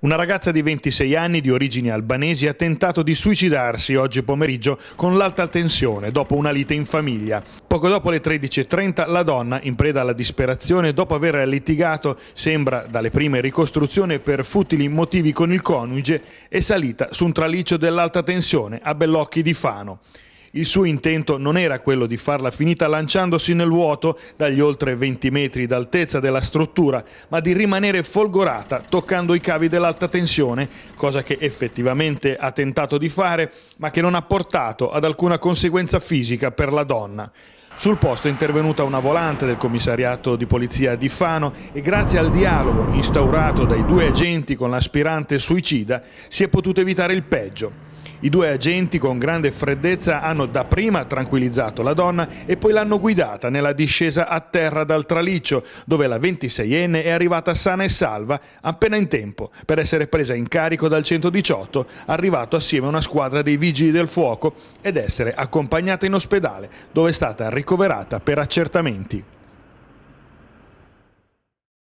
Una ragazza di 26 anni di origini albanesi ha tentato di suicidarsi oggi pomeriggio con l'alta tensione dopo una lite in famiglia. Poco dopo le 13.30 la donna, in preda alla disperazione dopo aver litigato, sembra dalle prime ricostruzioni per futili motivi con il coniuge, è salita su un traliccio dell'alta tensione a Bellocchi di Fano. Il suo intento non era quello di farla finita lanciandosi nel vuoto dagli oltre 20 metri d'altezza della struttura, ma di rimanere folgorata toccando i cavi dell'alta tensione, cosa che effettivamente ha tentato di fare, ma che non ha portato ad alcuna conseguenza fisica per la donna. Sul posto è intervenuta una volante del commissariato di polizia di Fano e grazie al dialogo instaurato dai due agenti con l'aspirante suicida si è potuto evitare il peggio. I due agenti con grande freddezza hanno dapprima tranquillizzato la donna e poi l'hanno guidata nella discesa a terra dal traliccio, dove la 26enne è arrivata sana e salva appena in tempo per essere presa in carico dal 118, arrivato assieme a una squadra dei vigili del fuoco ed essere accompagnata in ospedale, dove è stata ricoverata per accertamenti.